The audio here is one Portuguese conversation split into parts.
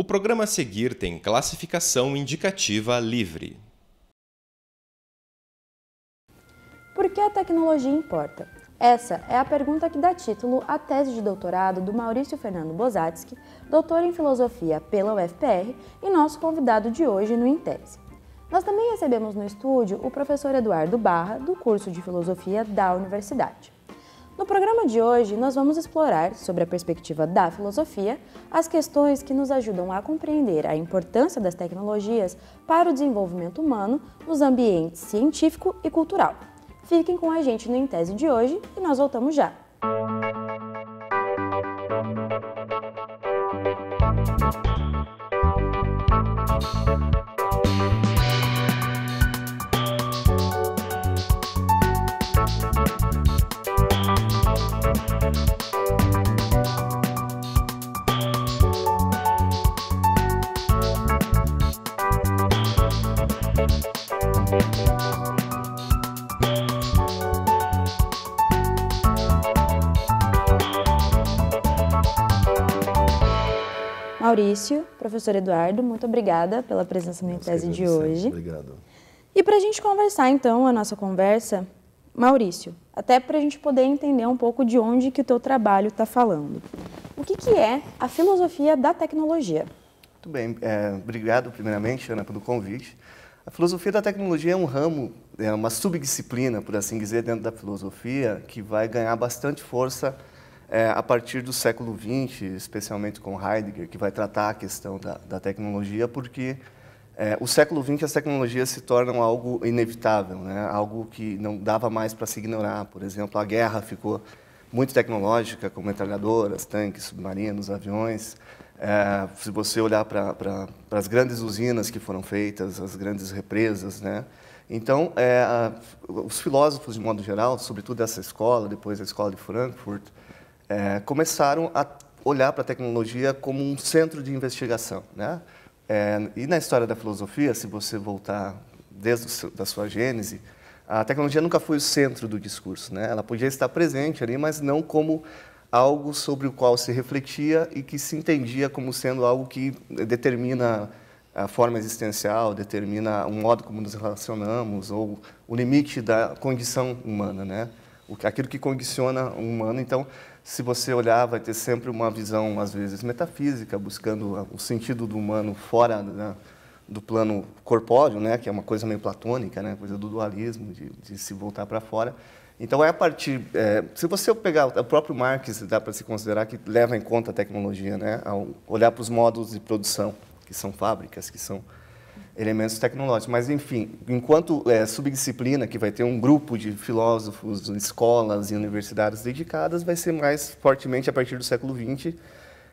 O programa a seguir tem classificação indicativa livre. Por que a tecnologia importa? Essa é a pergunta que dá título à tese de doutorado do Maurício Fernando Bozatsky, doutor em filosofia pela UFPR e nosso convidado de hoje no Intese. Nós também recebemos no estúdio o professor Eduardo Barra, do curso de filosofia da universidade. No programa de hoje, nós vamos explorar, sobre a perspectiva da filosofia, as questões que nos ajudam a compreender a importância das tecnologias para o desenvolvimento humano nos ambientes científico e cultural. Fiquem com a gente no Em Tese de hoje e nós voltamos já! Música professor Eduardo, muito obrigada pela presença na minha tese de hoje. Obrigado. E para a gente conversar então a nossa conversa, Maurício, até para a gente poder entender um pouco de onde que o teu trabalho está falando. O que, que é a filosofia da tecnologia? Muito bem, é, obrigado primeiramente, Ana, pelo convite. A filosofia da tecnologia é um ramo, é uma subdisciplina, por assim dizer, dentro da filosofia, que vai ganhar bastante força é, a partir do século XX, especialmente com Heidegger, que vai tratar a questão da, da tecnologia, porque é, o século XX as tecnologias se tornam algo inevitável, né? algo que não dava mais para se ignorar. Por exemplo, a guerra ficou muito tecnológica, com metralhadoras, tanques, submarinos, aviões. É, se você olhar para pra, as grandes usinas que foram feitas, as grandes represas, né? Então, é, a, os filósofos, de modo geral, sobretudo essa escola, depois a escola de Frankfurt, é, começaram a olhar para a tecnologia como um centro de investigação. Né? É, e na história da filosofia, se você voltar desde seu, da sua gênese, a tecnologia nunca foi o centro do discurso. Né? Ela podia estar presente ali, mas não como algo sobre o qual se refletia e que se entendia como sendo algo que determina a forma existencial, determina o modo como nos relacionamos ou o limite da condição humana, né? aquilo que condiciona o humano. Então, se você olhar, vai ter sempre uma visão, às vezes, metafísica, buscando o sentido do humano fora né, do plano corpóreo, né, que é uma coisa meio platônica, né, coisa do dualismo, de, de se voltar para fora. Então, é a partir... É, se você pegar o próprio Marx, dá para se considerar que leva em conta a tecnologia, né, ao olhar para os modos de produção, que são fábricas, que são elementos tecnológicos. Mas, enfim, enquanto é, subdisciplina, que vai ter um grupo de filósofos, escolas e universidades dedicadas, vai ser mais fortemente a partir do século XX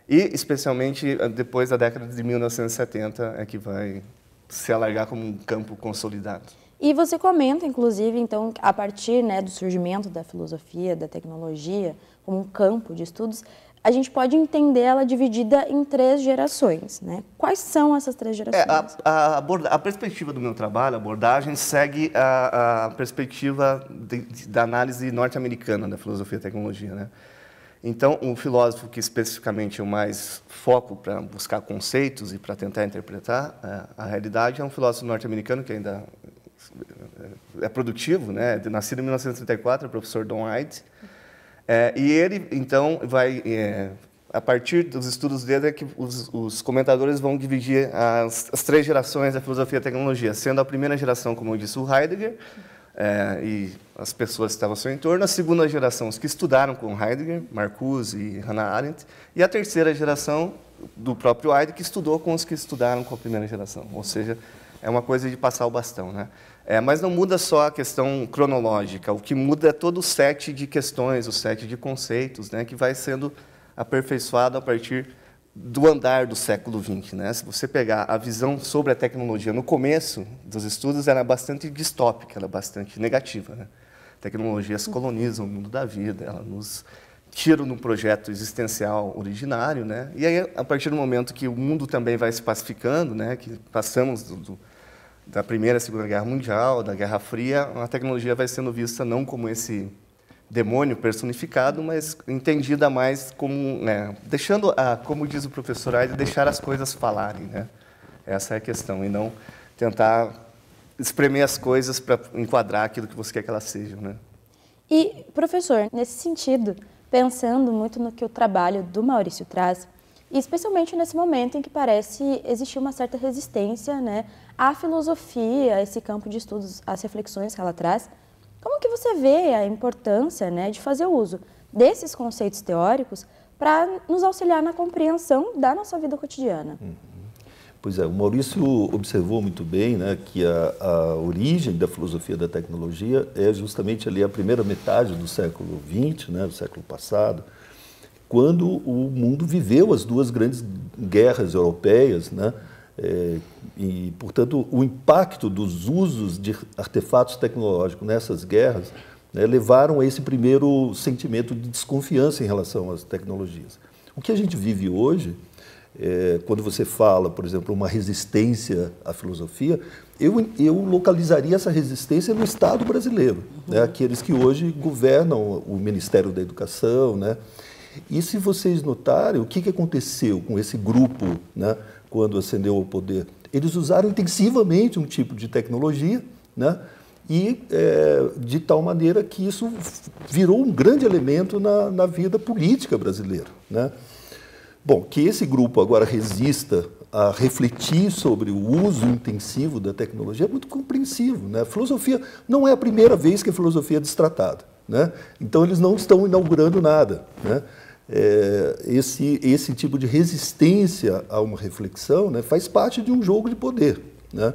e, especialmente, depois da década de 1970 é que vai se alargar como um campo consolidado. E você comenta, inclusive, então, a partir né, do surgimento da filosofia, da tecnologia, como um campo de estudos, a gente pode entender ela dividida em três gerações. Né? Quais são essas três gerações? É, a, a, a, perspectiva do meu trabalho, a abordagem, segue a, a perspectiva de, de, da análise norte-americana da filosofia e tecnologia. Né? Então, o filósofo que especificamente eu mais foco para buscar conceitos e para tentar interpretar é, a realidade é um filósofo norte-americano que ainda é, é produtivo, né? nascido em 1934, é o professor Don White, é, e ele, então, vai. É, a partir dos estudos dele é que os, os comentadores vão dividir as, as, três gerações da filosofia e tecnologia, sendo a primeira geração, como eu disse, o Heidegger é, e as pessoas que estavam ao seu entorno, a segunda geração, os que estudaram com Heidegger, Marcuse e Hannah Arendt, e a terceira geração do próprio Heidegger, que estudou com os que estudaram com a primeira geração, ou seja, é uma coisa de passar o bastão, né? É, mas não muda só a questão cronológica, o que muda é todo o set de questões, o set de conceitos, né, que vai sendo aperfeiçoado a partir do andar do século XX. Né? Se você pegar a visão sobre a tecnologia no começo dos estudos, era bastante distópica, era bastante negativa. Né? Tecnologias colonizam o mundo da vida, ela nos tira num projeto existencial originário. Né? E aí, a partir do momento que o mundo também vai se pacificando, né, que passamos do, do da Primeira e Segunda Guerra Mundial, da Guerra Fria, a tecnologia vai sendo vista não como esse demônio personificado, mas entendida mais como, né, deixando, a, como diz o professor Aide, deixar as coisas falarem, né? Essa é a questão, e não tentar espremer as coisas para enquadrar aquilo que você quer que elas sejam, né? E, professor, nesse sentido, pensando muito no que o trabalho do Maurício traz, especialmente nesse momento em que parece existir uma certa resistência né, à filosofia, a esse campo de estudos, às reflexões que ela traz. Como que você vê a importância né, de fazer uso desses conceitos teóricos para nos auxiliar na compreensão da nossa vida cotidiana? Uhum. Pois é, o Maurício observou muito bem né, que a, a, origem da filosofia da tecnologia é justamente ali a primeira metade do século XX, né, do século passado, quando o mundo viveu as duas grandes guerras europeias, né? É, e, portanto, o impacto dos usos de artefatos tecnológicos nessas guerras né, levaram a esse primeiro sentimento de desconfiança em relação às tecnologias. O que a gente vive hoje, é, quando você fala, por exemplo, uma resistência à filosofia, eu, eu localizaria essa resistência no Estado brasileiro, né, uhum. aqueles que hoje governam o Ministério da Educação, né, e se vocês notarem, o que, que aconteceu com esse grupo né, quando ascendeu ao poder? Eles usaram intensivamente um tipo de tecnologia, né, e é, de tal maneira que isso virou um grande elemento na, na vida política brasileira. Né? Bom, que esse grupo agora resista a refletir sobre o uso intensivo da tecnologia é muito compreensivo. Né? A filosofia não é a primeira vez que a filosofia é destratada. Né? Então, eles não estão inaugurando nada. Né? é, esse, esse tipo de resistência a uma reflexão né, faz parte de um jogo de poder. Né?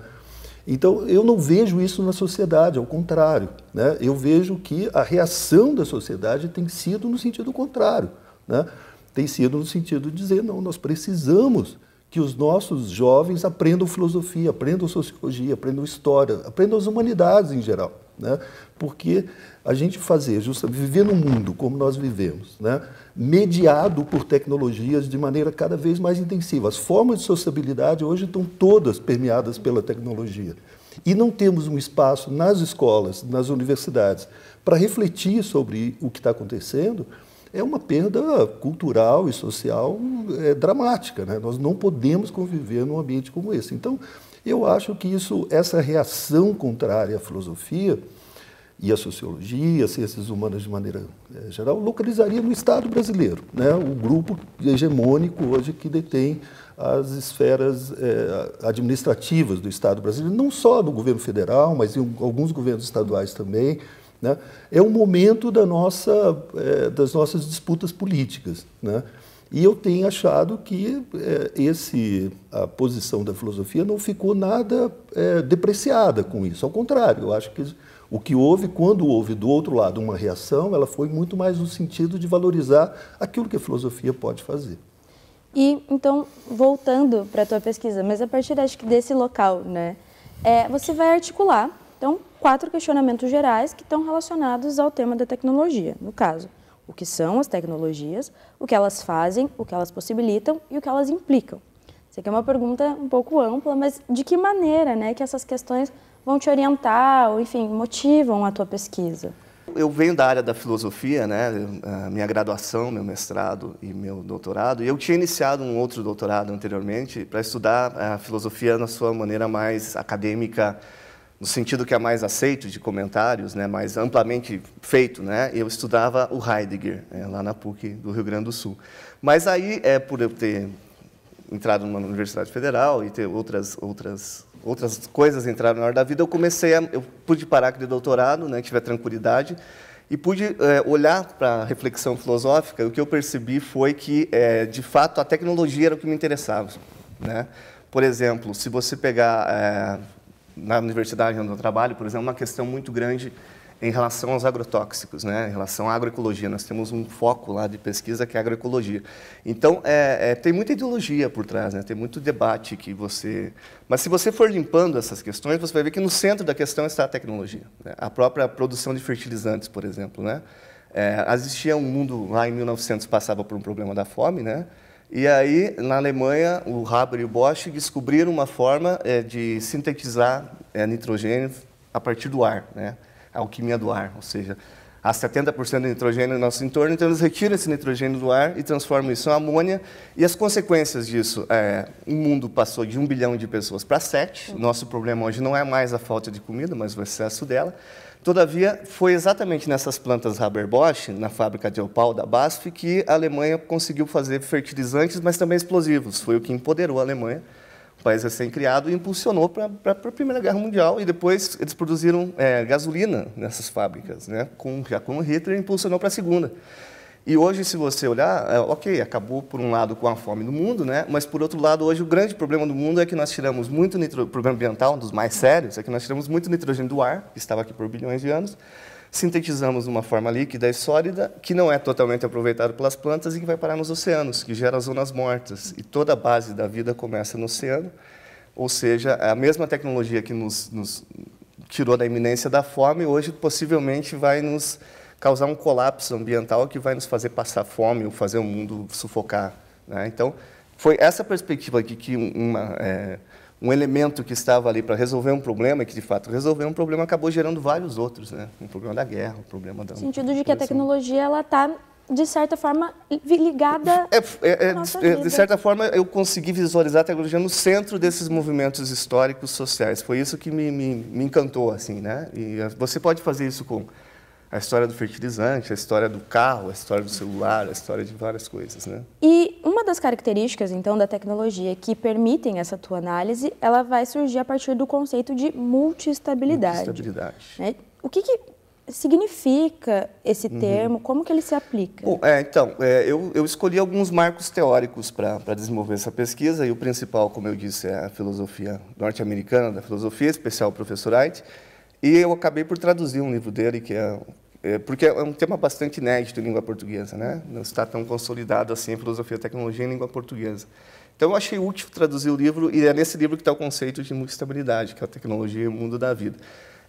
Então, eu não vejo isso na sociedade, ao contrário. Né? Eu vejo que a reação da sociedade tem sido no sentido contrário. Né? Tem sido no sentido de dizer, não, nós precisamos que os nossos jovens aprendam filosofia, aprendam sociologia, aprendam história, aprendam as humanidades em geral. Né? Porque a gente fazer, viver no mundo como nós vivemos, né? mediado por tecnologias de maneira cada vez mais intensiva. As formas de sociabilidade hoje estão todas permeadas pela tecnologia. E não temos um espaço nas escolas, nas universidades, para refletir sobre o que está acontecendo, é uma perda cultural e social é, dramática. Né? Nós não podemos conviver num ambiente como esse. Então, eu acho que isso, essa reação contrária à filosofia, e a sociologia, as ciências humanas de maneira eh, geral, localizaria no Estado brasileiro, né? o grupo hegemônico hoje que detém as esferas eh, administrativas do Estado brasileiro, não só do governo federal, mas em alguns governos estaduais também. Né? É um momento da nossa, eh, das nossas disputas políticas. Né? E eu tenho achado que esse, a posição da filosofia não ficou nada depreciada com isso. Ao contrário, eu acho que o que houve, quando houve do outro lado uma reação, ela foi muito mais no sentido de valorizar aquilo que a filosofia pode fazer. E então, voltando para a tua pesquisa, mas a partir acho que desse local, né, é, você vai articular então quatro questionamentos gerais que estão relacionados ao tema da tecnologia, no caso, o que são as tecnologias, o que elas fazem, o que elas possibilitam e o que elas implicam. Isso aqui é uma pergunta um pouco ampla, mas de que maneira, né, que essas questões vão te orientar, ou, enfim, motivam a tua pesquisa. Eu venho da área da filosofia, né? minha graduação, meu mestrado e meu doutorado. E eu tinha iniciado um outro doutorado anteriormente para estudar a eh, filosofia na sua maneira mais acadêmica, no sentido que é mais aceito de comentários, né? Mais amplamente feito, né? Eu estudava o Heidegger eh, lá na PUC do Rio Grande do Sul. Mas aí é por eu ter entrado numa universidade federal e ter outras outras outras coisas entraram na hora da vida, eu comecei a, eu pude parar aquele doutorado, né, tive a tranquilidade e pude é, olhar para a reflexão filosófica. E o que eu percebi foi que, é, de fato, a tecnologia era o que me interessava, né? Por exemplo, se você pegar é, na universidade onde eu trabalho, por exemplo, é uma questão muito grande em relação aos agrotóxicos, né? em relação à agroecologia. Nós temos um foco lá de pesquisa que é a agroecologia. Então, é, é, tem muita ideologia por trás, né? tem muito debate que você... Mas se você for limpando essas questões, você vai ver que no centro da questão está a tecnologia. Né? A própria produção de fertilizantes, por exemplo. Né? É, existia um mundo lá em 1900 passava por um problema da fome, né? E aí, na Alemanha, o Haber e o Bosch descobriram uma forma é, de sintetizar é, nitrogênio a partir do ar, né? É alquimia do ar, ou seja, há 70% de nitrogênio no nosso entorno, então eles retiram esse nitrogênio do ar e transformam isso em amônia. E as consequências disso, é, o mundo passou de um bilhão de pessoas para sete. Uhum. Nosso problema hoje não é mais a falta de comida, mas o excesso dela. Todavia, foi exatamente nessas plantas Haber-Bosch, na fábrica de opal da BASF, que a Alemanha conseguiu fazer fertilizantes, mas também explosivos. Foi o que empoderou a Alemanha país recém-criado, e impulsionou para a Primeira Guerra Mundial. E depois eles produziram é, gasolina nessas fábricas, né? com, já com o Hitler, impulsionou para a Segunda. E hoje, se você olhar, é, ok, acabou por um lado com a fome do mundo, né? mas por outro lado, hoje o grande problema do mundo é que nós tiramos muito nitrogênio, problema ambiental, um dos mais sérios, é que nós tiramos muito nitrogênio do ar, que estava aqui por bilhões de anos, sintetizamos uma forma líquida e sólida que não é totalmente aproveitada pelas plantas e que vai parar nos oceanos, que gera zonas mortas. E toda a base da vida começa no oceano, ou seja, é a mesma tecnologia que nos, nos tirou da iminência da fome, hoje possivelmente vai nos causar um colapso ambiental que vai nos fazer passar fome ou fazer o mundo sufocar. Né? Então, foi essa perspectiva aqui que uma, é, um elemento que estava ali para resolver um problema, e que de fato resolveu um problema, acabou gerando vários outros, né? Um problema da guerra, um problema da. No sentido de que a tecnologia ela está de certa forma ligada. É, é, é, é de certa forma eu consegui visualizar a tecnologia no centro desses movimentos históricos sociais. Foi isso que me, me, me encantou assim, né? E eh, você pode fazer isso com a história do fertilizante, a história do carro, a história do celular, a história de várias coisas, né? E uma das características, então, da tecnologia que permitem essa tua análise, ela vai surgir a partir do conceito de multiestabilidade. Multiestabilidade. Né? O que, que significa esse uhum. termo? Como que ele se aplica? Bom, é, então, é, eu, eu, escolhi alguns marcos teóricos para desenvolver essa pesquisa e o principal, como eu disse, é a filosofia norte-americana, da filosofia, especial o professor Wright, e eu acabei por traduzir um livro dele, que é, é porque é um tema bastante inédito em língua portuguesa, né? Não está tão consolidado assim filosofia e tecnologia em língua portuguesa. Então, eu achei útil traduzir o livro, e é nesse livro que está o conceito de multistabilidade, que é a tecnologia e o mundo da vida.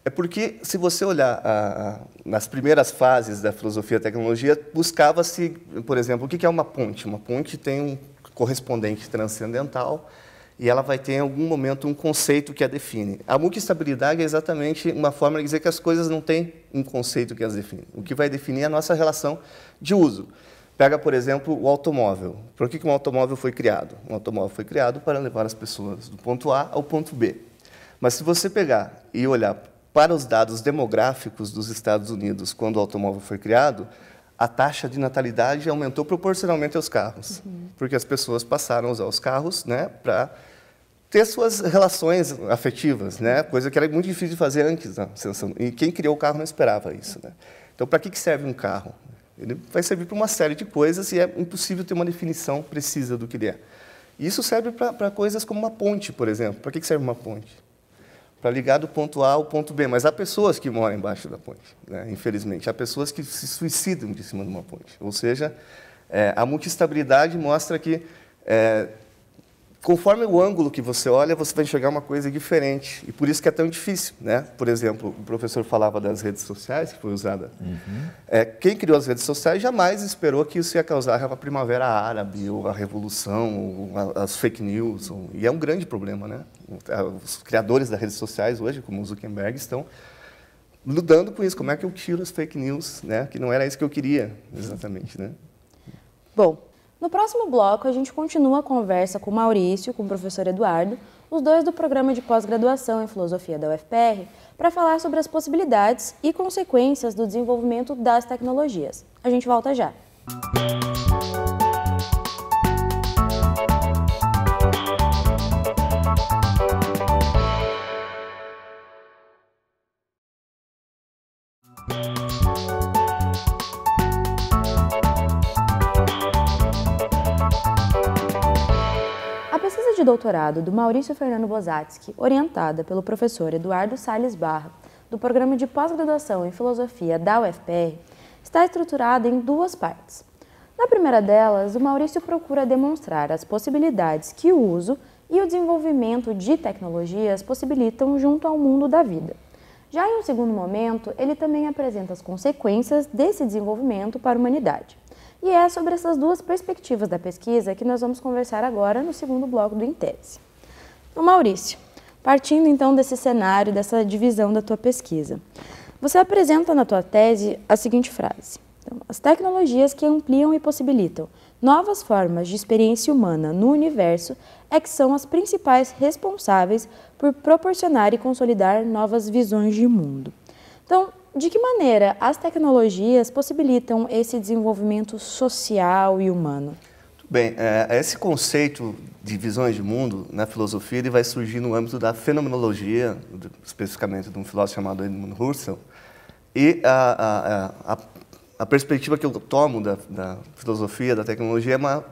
É porque, se você olhar a, a, nas primeiras fases da filosofia e tecnologia, buscava-se, por exemplo, o que é uma ponte? Uma ponte tem um correspondente transcendental, e ela vai ter em algum momento um conceito que a define. A multiestabilidade é exatamente uma forma de dizer que as coisas não têm um conceito que as define. O que vai definir é a nossa relação de uso. Pega, por exemplo, o automóvel. Por que, que um automóvel foi criado? Um automóvel foi criado para levar as pessoas do ponto A ao ponto B. Mas se você pegar e olhar para os dados demográficos dos Estados Unidos quando o automóvel foi criado, a taxa de natalidade aumentou proporcionalmente aos carros, uhum. porque as pessoas passaram a usar os carros né, para ter suas relações afetivas, né? Coisa que era muito difícil de fazer antes da E quem criou o carro não esperava isso, né? Então, para que serve um carro? Ele vai servir para uma série de coisas e é impossível ter uma definição precisa do que ele é. E isso serve para coisas como uma ponte, por exemplo. Para que serve uma ponte? Para ligar do ponto A ao ponto B. Mas há pessoas que moram embaixo da ponte, né? infelizmente. Há pessoas que se suicidam de cima de uma ponte. Ou seja, é, a multistabilidade mostra que é, conforme o ângulo que você olha, você vai enxergar uma coisa diferente. E por isso que é tão difícil, né? Por exemplo, o professor falava das redes sociais, que foi usada. Uhum. É, quem criou as redes sociais jamais esperou que isso ia causar a primavera árabe, ou a revolução, ou as fake news. Ou... E é um grande problema, né? É, os criadores das redes sociais hoje, como o Zuckerberg, estão lutando com isso. Como é que eu tiro as fake news, né? Que não era isso que eu queria, exatamente, né? Bom, no próximo bloco, a gente continua a conversa com Maurício, com o professor Eduardo, os dois do programa de pós-graduação em filosofia da UFPR, para falar sobre as possibilidades e consequências do desenvolvimento das tecnologias. A gente volta já. Música de doutorado do Maurício Fernando Bozatsky, orientada pelo professor Eduardo Sales Barra, do Programa de Pós-Graduação em Filosofia da UFPR, está estruturada em duas partes. Na primeira delas, o Maurício procura demonstrar as possibilidades que o uso e o desenvolvimento de tecnologias possibilitam junto ao mundo da vida. Já em um segundo momento, ele também apresenta as consequências desse desenvolvimento para a humanidade. E é sobre essas duas perspectivas da pesquisa que nós vamos conversar agora no segundo bloco do Intese. Então, Maurício, partindo então desse cenário, dessa divisão da tua pesquisa, você apresenta na tua tese a seguinte frase. Então, as tecnologias que ampliam e possibilitam novas formas de experiência humana no universo é que são as principais responsáveis por proporcionar e consolidar novas visões de mundo. Então, de que maneira as tecnologias possibilitam esse desenvolvimento social e humano? Bem, é, esse conceito de visões de mundo na né, filosofia ele vai surgir no âmbito da fenomenologia, especificamente de um filósofo chamado Edmund Husserl, e a, a, a, a perspectiva que eu tomo da, da, filosofia, da tecnologia, é uma,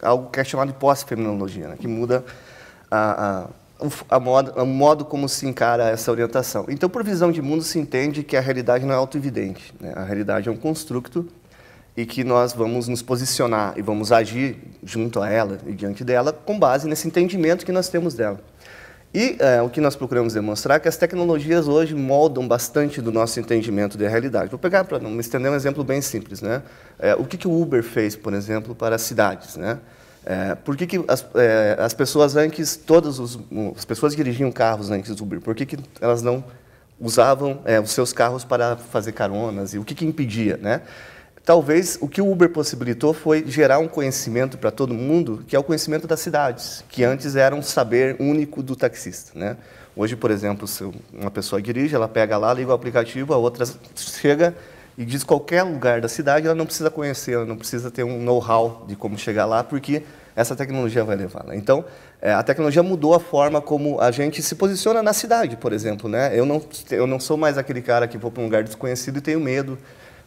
algo que é chamado de pós-fenomenologia, né, que muda a, a a modo, o modo como se encara essa orientação. Então, por visão de mundo, se entende que a realidade não é auto Né? A realidade é um construto e que nós vamos nos posicionar e vamos agir junto a ela e diante dela com base nesse entendimento que nós temos dela. E é, o que nós procuramos demonstrar é que as tecnologias hoje moldam bastante do nosso entendimento da realidade. Vou pegar para me estender um exemplo bem simples, né? É, o que, que o Uber fez, por exemplo, para as cidades, né? É, por que, que as, é, as, pessoas antes, todas os, as pessoas dirigiam carros antes do Uber, por que, que elas não usavam é, os seus carros para fazer caronas e o que, que impedia, né? Talvez o que o Uber possibilitou foi gerar um conhecimento para todo mundo, que é o conhecimento das cidades, que antes era um saber único do taxista, né? Hoje, por exemplo, se uma pessoa dirige, ela pega lá, liga o aplicativo, a outra chega, e diz qualquer lugar da cidade, ela não precisa conhecer, ela não precisa ter um know-how de como chegar lá, porque essa tecnologia vai levar. la Então, é, a tecnologia mudou a forma como a gente se posiciona na cidade, por exemplo. Né? Eu, não, eu não sou mais aquele cara que vou para um lugar desconhecido e tenho medo,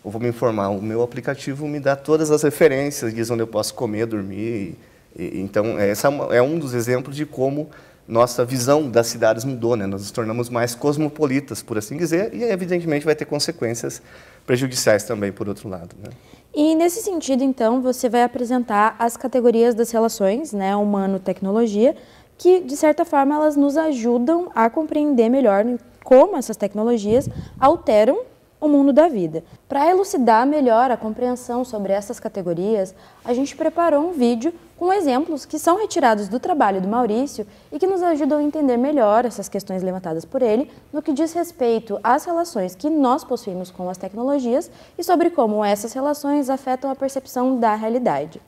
ou vou me informar. O meu aplicativo me dá todas as referências, diz onde eu posso comer, dormir. E, e, então, é, essa é um dos exemplos de como nossa visão das cidades mudou, né? nós nos tornamos mais cosmopolitas, por assim dizer, e evidentemente vai ter consequências prejudiciais também, por outro lado. Né? E nesse sentido, então, você vai apresentar as categorias das relações, né, humano-tecnologia, que de certa forma elas nos ajudam a compreender melhor como essas tecnologias alteram o mundo da vida. Para elucidar melhor a compreensão sobre essas categorias, a gente preparou um vídeo com exemplos que são retirados do trabalho do Maurício e que nos ajudam a entender melhor essas questões levantadas por ele no que diz respeito às relações que nós possuímos com as tecnologias e sobre como essas relações afetam a percepção da realidade.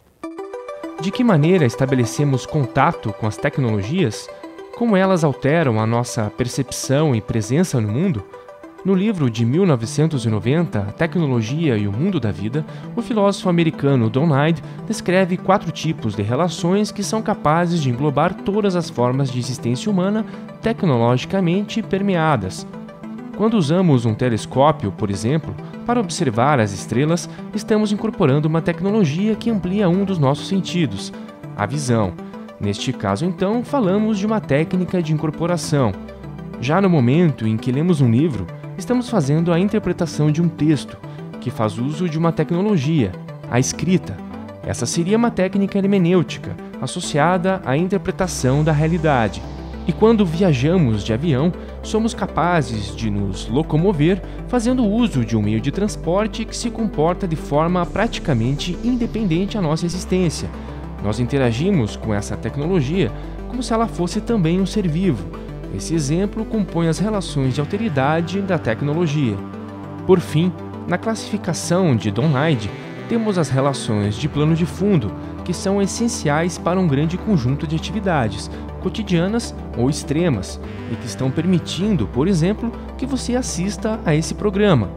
De que maneira estabelecemos contato com as tecnologias? Como elas alteram a nossa percepção e presença no mundo? No livro de 1990, Tecnologia e o Mundo da Vida, o filósofo americano Don Hyde descreve quatro tipos de relações que são capazes de englobar todas as formas de existência humana tecnologicamente permeadas. Quando usamos um telescópio, por exemplo, para observar as estrelas, estamos incorporando uma tecnologia que amplia um dos nossos sentidos, a visão. Neste caso, então, falamos de uma técnica de incorporação. Já no momento em que lemos um livro, estamos fazendo a interpretação de um texto que faz uso de uma tecnologia, a escrita. Essa seria uma técnica hermenêutica associada à interpretação da realidade. E quando viajamos de avião, somos capazes de nos locomover fazendo uso de um meio de transporte que se comporta de forma praticamente independente à nossa existência. Nós interagimos com essa tecnologia como se ela fosse também um ser vivo esse exemplo compõe as relações de alteridade da tecnologia. Por fim, na classificação de Hyde, temos as relações de plano de fundo, que são essenciais para um grande conjunto de atividades, cotidianas ou extremas, e que estão permitindo, por exemplo, que você assista a esse programa.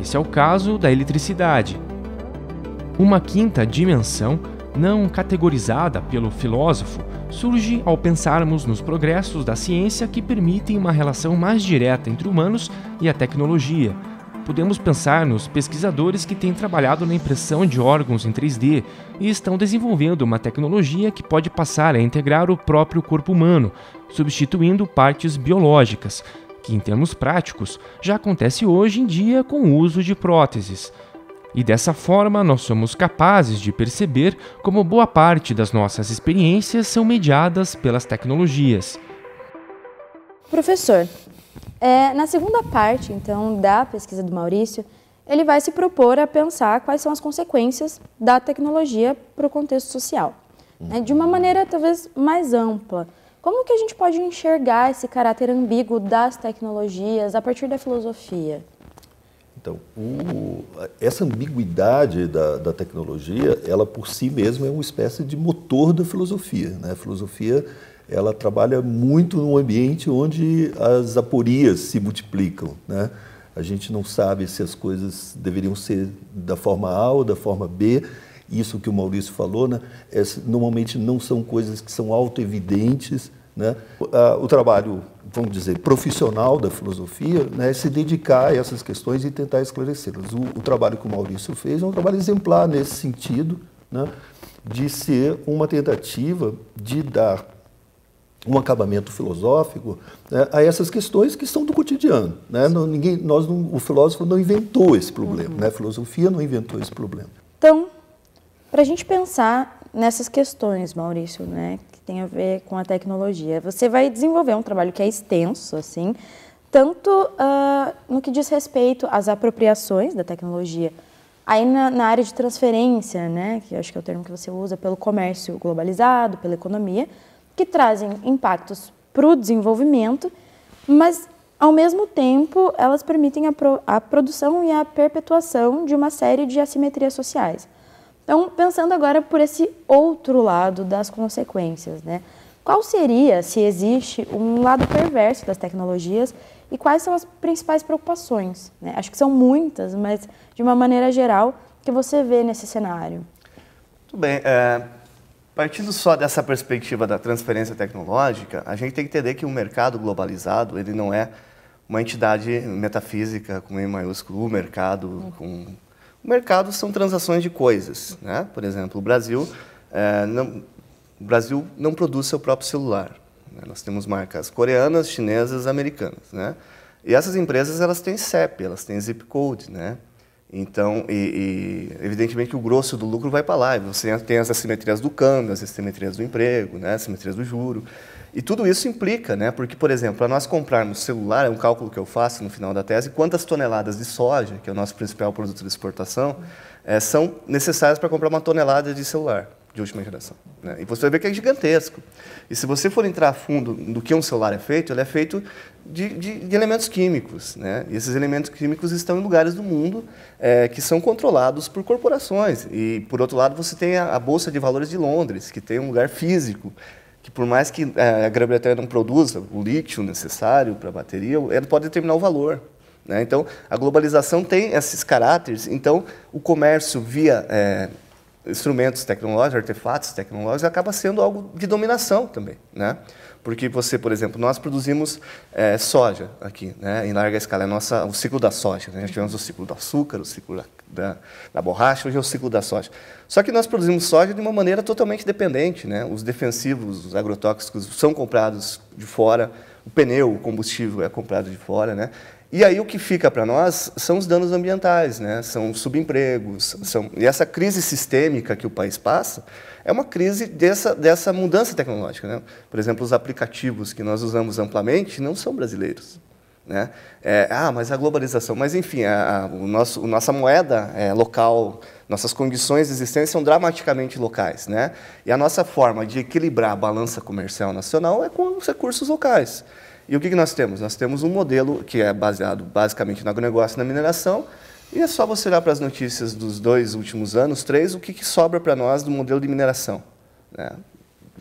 Esse é o caso da eletricidade. Uma quinta dimensão, não categorizada pelo filósofo, surge ao pensarmos nos progressos da ciência que permitem uma relação mais direta entre humanos e a tecnologia. Podemos pensar nos pesquisadores que têm trabalhado na impressão de órgãos em 3D e estão desenvolvendo uma tecnologia que pode passar a integrar o próprio corpo humano, substituindo partes biológicas, que, em termos práticos, já acontece hoje em dia com o uso de próteses. E dessa forma, nós somos capazes de perceber como boa parte das nossas experiências são mediadas pelas tecnologias. Professor, é, na segunda parte, então, da pesquisa do Maurício, ele vai se propor a pensar quais são as consequências da tecnologia para o contexto social, né? de uma maneira talvez mais ampla. Como que a gente pode enxergar esse caráter ambíguo das tecnologias a partir da filosofia? Então, o, essa ambiguidade da, da, tecnologia, ela por si mesma é uma espécie de motor da filosofia. Né? A filosofia ela trabalha muito num ambiente onde as aporias se multiplicam. Né? A gente não sabe se as coisas deveriam ser da forma A ou da forma B. Isso que o Maurício falou, né? É, normalmente não são coisas que são autoevidentes né, o trabalho, vamos dizer, profissional da filosofia, né, é se dedicar a essas questões e tentar esclarecê-las. O, o, trabalho que o Maurício fez é um trabalho exemplar nesse sentido, né, de ser uma tentativa de dar um acabamento filosófico né, a essas questões que são do cotidiano. Né? Não, ninguém, nós não, o filósofo não inventou esse problema, uhum. né? a filosofia não inventou esse problema. Então, para a gente pensar nessas questões, Maurício, né, que tem a ver com a tecnologia. Você vai desenvolver um trabalho que é extenso, assim, tanto uh, no que diz respeito às apropriações da tecnologia, aí na, na, área de transferência, né, que acho que é o termo que você usa, pelo comércio globalizado, pela economia, que trazem impactos para o desenvolvimento, mas ao mesmo tempo elas permitem a, pro, a produção e a perpetuação de uma série de assimetrias sociais. Então, pensando agora por esse outro lado das consequências, né? Qual seria, se existe, um lado perverso das tecnologias e quais são as principais preocupações? Né? Acho que são muitas, mas de uma maneira geral, que você vê nesse cenário? Muito bem. É, partindo só dessa perspectiva da transferência tecnológica, a gente tem que entender que o mercado globalizado ele não é uma entidade metafísica com E maiúsculo, o mercado hum. com Mercados são transações de coisas. Né? Por exemplo, o Brasil, é, não, o Brasil não produz seu próprio celular. Né? Nós temos marcas coreanas, chinesas, americanas. Né? E essas empresas elas têm CEP, elas têm zip code. Né? Então, e, e, evidentemente que o grosso do lucro vai para lá. E você tem as assimetrias do câmbio, as assimetrias do emprego, né? as assimetrias do juro. E tudo isso implica, né? Porque, por exemplo, para nós comprarmos celular, é um cálculo que eu faço no final da tese, quantas toneladas de soja, que é o nosso principal produto de exportação, é, são necessárias para comprar uma tonelada de celular de última geração. Né? E você vai ver que é gigantesco. E se você for entrar a fundo do que um celular é feito, ele é feito de, de, de elementos químicos. Né? E esses elementos químicos estão em lugares do mundo é, que são controlados por corporações. E, por outro lado, você tem a, a Bolsa de Valores de Londres, que tem um lugar físico que por mais que eh, a Grã-Bretanha não produza o lítio necessário para a bateria, ela pode determinar o valor. Né? Então, a globalização tem esses caráteres. Então, o comércio via é, instrumentos tecnológicos, artefatos tecnológicos, acaba sendo algo de dominação também. Né? Porque você, por exemplo, nós produzimos é, soja aqui, né? em larga escala. É nossa, o ciclo da soja. Né? Nós tivemos o ciclo do açúcar, o ciclo da da, da borracha, hoje é o ciclo da soja. Só que nós produzimos soja de uma maneira totalmente dependente. Né? Os defensivos, os agrotóxicos são comprados de fora, o pneu, o combustível é comprado de fora. Né? E aí o que fica para nós são os danos ambientais, né? são subempregos. São... E essa crise sistêmica que o país passa é uma crise dessa, dessa mudança tecnológica. Né? Por exemplo, os aplicativos que nós usamos amplamente não são brasileiros. Né? É, ah, mas a globalização. Mas, enfim, a, a, o nosso, a nossa moeda é local, nossas condições de existência são dramaticamente locais. Né? E a nossa forma de equilibrar a balança comercial nacional é com os recursos locais. E o que, que nós temos? Nós temos um modelo que é baseado basicamente no agronegócio e na mineração, e é só você olhar para as notícias dos dois últimos anos, três, o que, que sobra para nós do modelo de mineração. Né?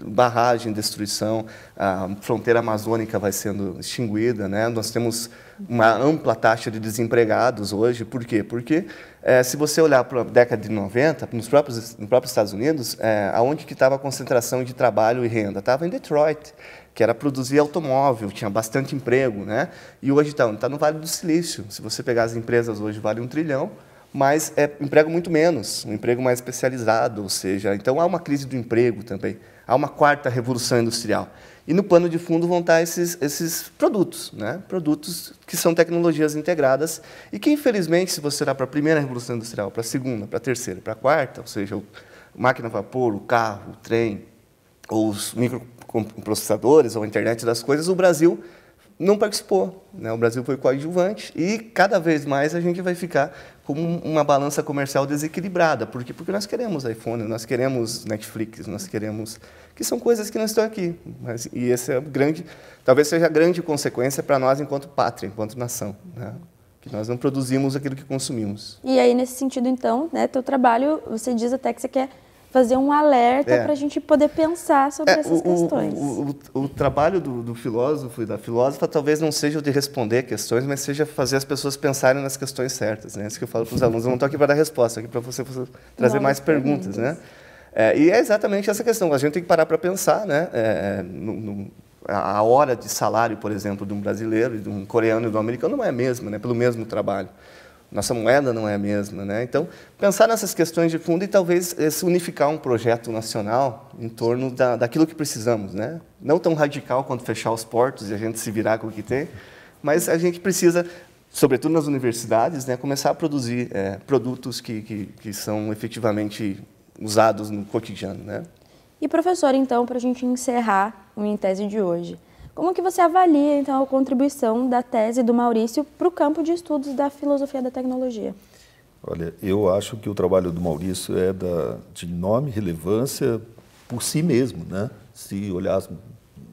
barragem, destruição, a fronteira amazônica vai sendo extinguida, né? Nós temos uma ampla taxa de desempregados hoje, por quê? Porque é, se você olhar para a década de 90, nos próprios, nos próprios Estados Unidos, é, aonde que estava a concentração de trabalho e renda? Estava em Detroit, que era produzir automóvel, tinha bastante emprego, né? E hoje está tá no Vale do Silício. Se você pegar as empresas hoje, vale um trilhão, mas é emprego muito menos, um emprego mais especializado, ou seja, então há uma crise do emprego também, há uma quarta revolução industrial. E no plano de fundo vão estar esses, esses produtos, né? produtos que são tecnologias integradas e que, infelizmente, se você olhar para a primeira revolução industrial, para a segunda, para a terceira, para a quarta, ou seja, o máquina a vapor, o carro, o trem, ou os microprocessadores, ou a internet das coisas, o Brasil não participou. Né? O Brasil foi coadjuvante e cada vez mais a gente vai ficar como uma balança comercial desequilibrada. Por quê? Porque nós queremos iPhone, nós queremos Netflix, nós queremos... Que são coisas que não estão aqui. Mas, e essa é grande... Talvez seja a grande consequência para nós enquanto pátria, enquanto nação. Né? que nós não produzimos aquilo que consumimos. E aí, nesse sentido, então, né, teu trabalho, você diz até que você quer fazer um alerta é. para a gente poder pensar sobre é, essas o, questões. O, o, o trabalho do, do, filósofo e da filósofa talvez não seja o de responder questões, mas seja fazer as pessoas pensarem nas questões certas. Né? Isso que eu falo para os alunos. Eu não estou aqui para dar resposta, estou aqui para você, você trazer Novas mais perguntas. perguntas. Né? É, e é exatamente essa questão. A gente tem que parar para pensar né? É, é, no, no, a hora de salário, por exemplo, de um brasileiro, de um coreano e de um americano não é a mesma, né? pelo mesmo trabalho nossa moeda não é a mesma. Né? Então, pensar nessas questões de fundo e talvez se unificar um projeto nacional em torno da, daquilo que precisamos. Né? Não tão radical quanto fechar os portos e a gente se virar com o que tem, mas a gente precisa, sobretudo nas universidades, né, começar a produzir é, produtos que, que, que, são efetivamente usados no cotidiano. Né? E, professor, então, para a gente encerrar a minha Tese de hoje, como que você avalia, então, a contribuição da tese do Maurício para o campo de estudos da filosofia da tecnologia? Olha, eu acho que o trabalho do Maurício é da, de enorme relevância por si mesmo, né? Se olhássemos,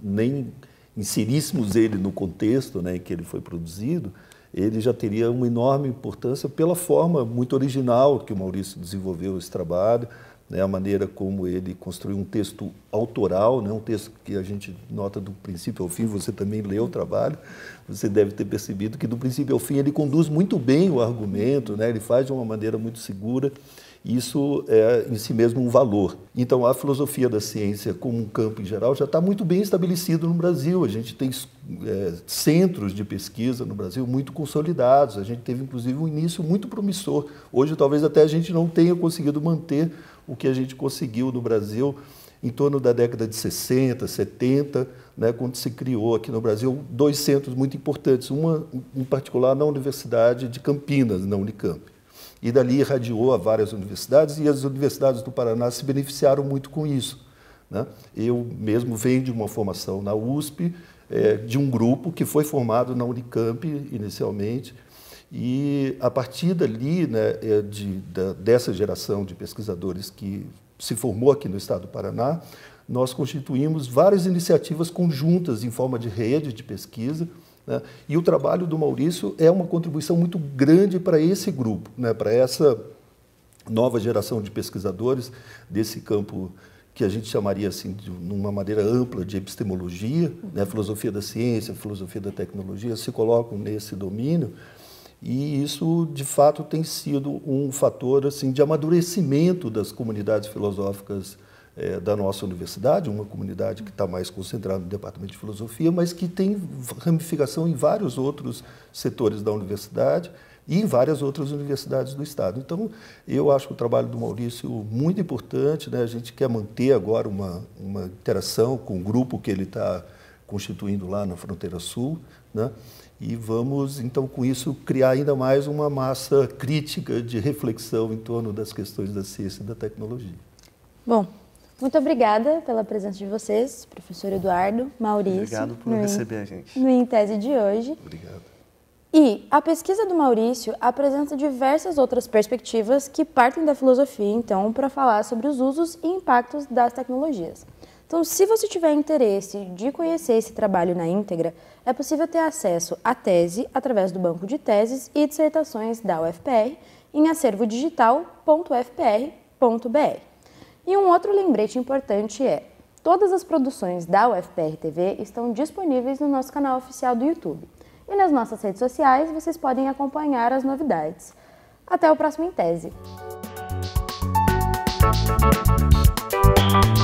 nem inseríssemos ele no contexto né, em que ele foi produzido, ele já teria uma enorme importância pela forma muito original que o Maurício desenvolveu esse trabalho, né, a maneira como ele construiu um texto autoral, né, um texto que a gente nota do princípio ao fim, você também leu o trabalho, você deve ter percebido que do princípio ao fim ele conduz muito bem o argumento, né, ele faz de uma maneira muito segura, isso é em si mesmo um valor. Então a filosofia da ciência como um campo em geral já está muito bem estabelecido no Brasil, a gente tem é, centros de pesquisa no Brasil muito consolidados, a gente teve inclusive um início muito promissor, hoje talvez até a gente não tenha conseguido manter o que a gente conseguiu no Brasil em torno da década de 60, 70, né, quando se criou aqui no Brasil dois centros muito importantes, uma em particular na Universidade de Campinas, na Unicamp. E dali irradiou a várias universidades e as universidades do Paraná se beneficiaram muito com isso. Né? Eu mesmo venho de uma formação na USP, é, eh, de um grupo que foi formado na Unicamp inicialmente, e a partir dali, né, é, de, da, dessa geração de pesquisadores que se formou aqui no estado do Paraná, nós constituímos várias iniciativas conjuntas em forma de rede de pesquisa. Né? E o trabalho do Maurício é uma contribuição muito grande para esse grupo, né? para essa nova geração de pesquisadores desse campo que a gente chamaria assim de uma maneira ampla de epistemologia, né? filosofia da ciência, filosofia da tecnologia, se colocam nesse domínio e isso, de fato, tem sido um fator assim de amadurecimento das comunidades filosóficas é, da nossa universidade, uma comunidade que está mais concentrada no departamento de filosofia, mas que tem ramificação em vários outros setores da universidade e em várias outras universidades do Estado. Então, eu acho o trabalho do Maurício é muito importante. Né? A gente quer manter agora uma, uma interação com o grupo que ele está constituindo lá na Fronteira Sul. Né? E vamos, então, com isso, criar ainda mais uma massa crítica de reflexão em torno das questões da ciência e da tecnologia. Bom, muito obrigada pela presença de vocês, professor Eduardo, Maurício. Obrigado por receber a gente. No Em Tese de hoje. Obrigado. E a pesquisa do Maurício apresenta diversas outras perspectivas que partem da filosofia, então, para falar sobre os usos e impactos das tecnologias. Então, se você tiver interesse de conhecer esse trabalho na íntegra, é possível ter acesso à tese através do banco de teses e dissertações da UFPR em acervodigital.ufpr.br. E um outro lembrete importante é: todas as produções da UFPR TV estão disponíveis no nosso canal oficial do YouTube. E nas nossas redes sociais vocês podem acompanhar as novidades. Até o próximo Em Tese!